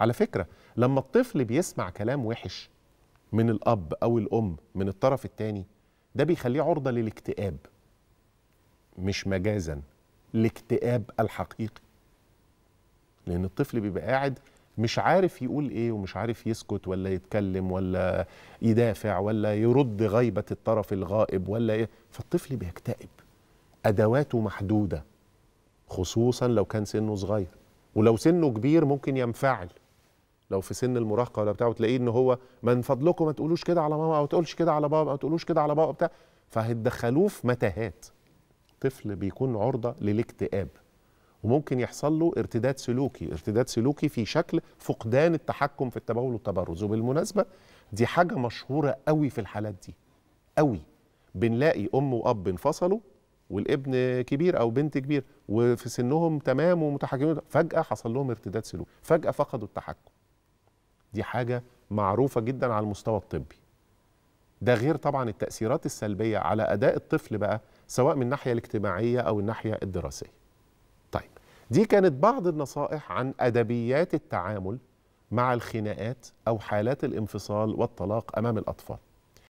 على فكرة لما الطفل بيسمع كلام وحش من الأب أو الأم من الطرف التاني ده بيخليه عرضة للاكتئاب مش مجازا الاكتئاب الحقيقي لأن الطفل بيبقى قاعد مش عارف يقول ايه ومش عارف يسكت ولا يتكلم ولا يدافع ولا يرد غيبة الطرف الغائب ولا إيه فالطفل بيكتئب أدواته محدودة خصوصا لو كان سنه صغير ولو سنه كبير ممكن ينفعل لو في سن المراهقه ولا بتاع وتلاقيه ان هو من فضلكم ما تقولوش كده على ماما او تقولش كده على بابا او تقولوش كده على بابا بتاع فهتدخلوه في متاهات طفل بيكون عرضه للاكتئاب وممكن يحصل له ارتداد سلوكي ارتداد سلوكي في شكل فقدان التحكم في التبول والتبرز وبالمناسبة دي حاجة مشهورة قوي في الحالات دي قوي بنلاقي أم وأب انفصلوا والابن كبير أو بنت كبير وفي سنهم تمام ومتحكمين فجأة حصل لهم ارتداد سلوكي فجأة فقدوا التحكم دي حاجة معروفة جدا على المستوى الطبي ده غير طبعا التأثيرات السلبية على أداء الطفل بقى سواء من الناحية الاجتماعية أو الناحية الدراسية طيب دي كانت بعض النصائح عن أدبيات التعامل مع الخناقات أو حالات الانفصال والطلاق أمام الأطفال